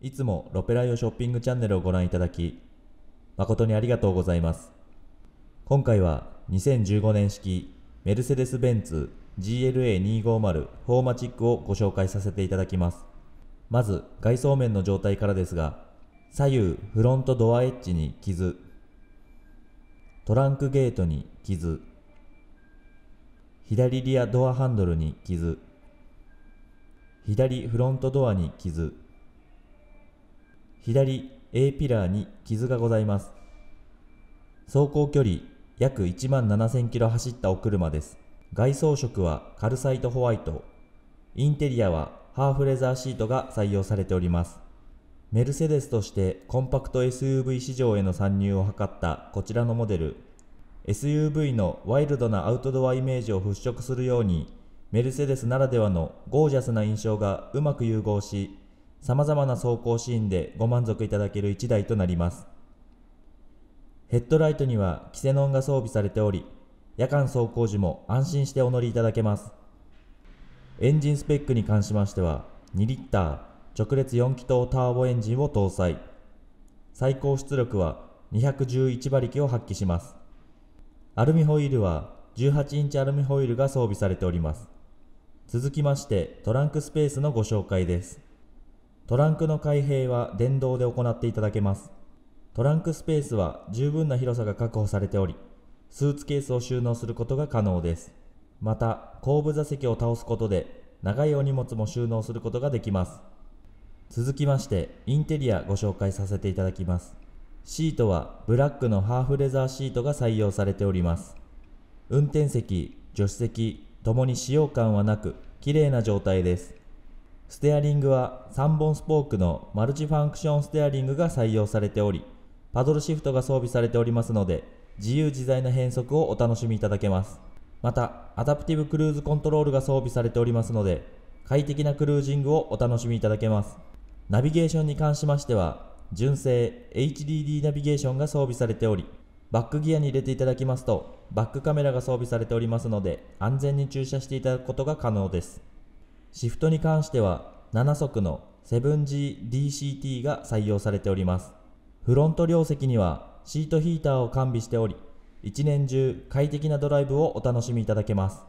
いつもロペライオショッピングチャンネルをご覧いただき、誠にありがとうございます。今回は2015年式メルセデス・ベンツ GLA250 フォーマチックをご紹介させていただきます。まず外装面の状態からですが、左右フロントドアエッジに傷、トランクゲートに傷、左リアドアハンドルに傷、左フロントドアに傷、左 A ピラーに傷がございます。走行距離約1万7000キロ走ったお車です。外装色はカルサイトホワイト。インテリアはハーフレザーシートが採用されております。メルセデスとしてコンパクト SUV 市場への参入を図ったこちらのモデル。SUV のワイルドなアウトドアイメージを払拭するように、メルセデスならではのゴージャスな印象がうまく融合し、様々な走行シーンでご満足いただける1台となります。ヘッドライトにはキセノンが装備されており、夜間走行時も安心してお乗りいただけます。エンジンスペックに関しましては、2リッター直列4気筒ターボエンジンを搭載。最高出力は211馬力を発揮します。アルミホイールは18インチアルミホイールが装備されております。続きましてトランクスペースのご紹介です。トランクの開閉は電動で行っていただけます。トランクスペースは十分な広さが確保されており、スーツケースを収納することが可能です。また、後部座席を倒すことで、長いお荷物も収納することができます。続きまして、インテリアご紹介させていただきます。シートはブラックのハーフレザーシートが採用されております。運転席、助手席ともに使用感はなく、綺麗な状態です。ステアリングは3本スポークのマルチファンクションステアリングが採用されており、パドルシフトが装備されておりますので、自由自在な変速をお楽しみいただけます。また、アダプティブクルーズコントロールが装備されておりますので、快適なクルージングをお楽しみいただけます。ナビゲーションに関しましては、純正 HDD ナビゲーションが装備されており、バックギアに入れていただきますと、バックカメラが装備されておりますので、安全に駐車していただくことが可能です。シフトに関しては7速の 7GDCT が採用されております。フロント両席にはシートヒーターを完備しており、一年中快適なドライブをお楽しみいただけます。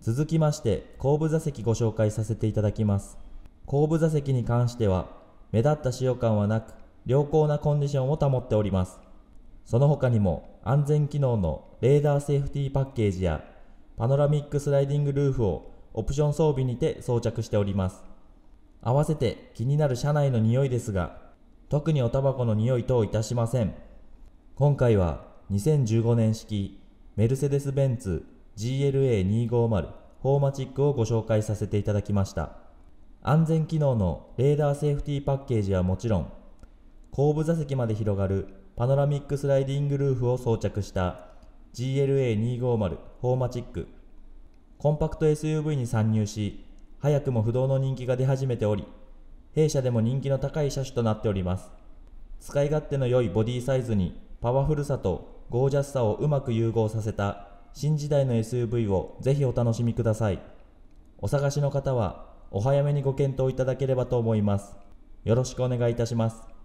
続きまして後部座席ご紹介させていただきます。後部座席に関しては目立った使用感はなく良好なコンディションを保っております。その他にも安全機能のレーダーセーフティーパッケージやパノラミックスライディングルーフをオプション装備にて装着しております。合わせて気になる車内の匂いですが、特におタバコの匂い等いたしません。今回は2015年式メルセデス・ベンツ GLA250 フォーマチックをご紹介させていただきました。安全機能のレーダーセーフティーパッケージはもちろん、後部座席まで広がるパノラミックスライディングルーフを装着した GLA250 フォーマチックコンパクト SUV に参入し、早くも不動の人気が出始めており、弊社でも人気の高い車種となっております。使い勝手の良いボディサイズにパワフルさとゴージャスさをうまく融合させた新時代の SUV をぜひお楽しみください。お探しの方はお早めにご検討いただければと思います。よろしくお願いいたします。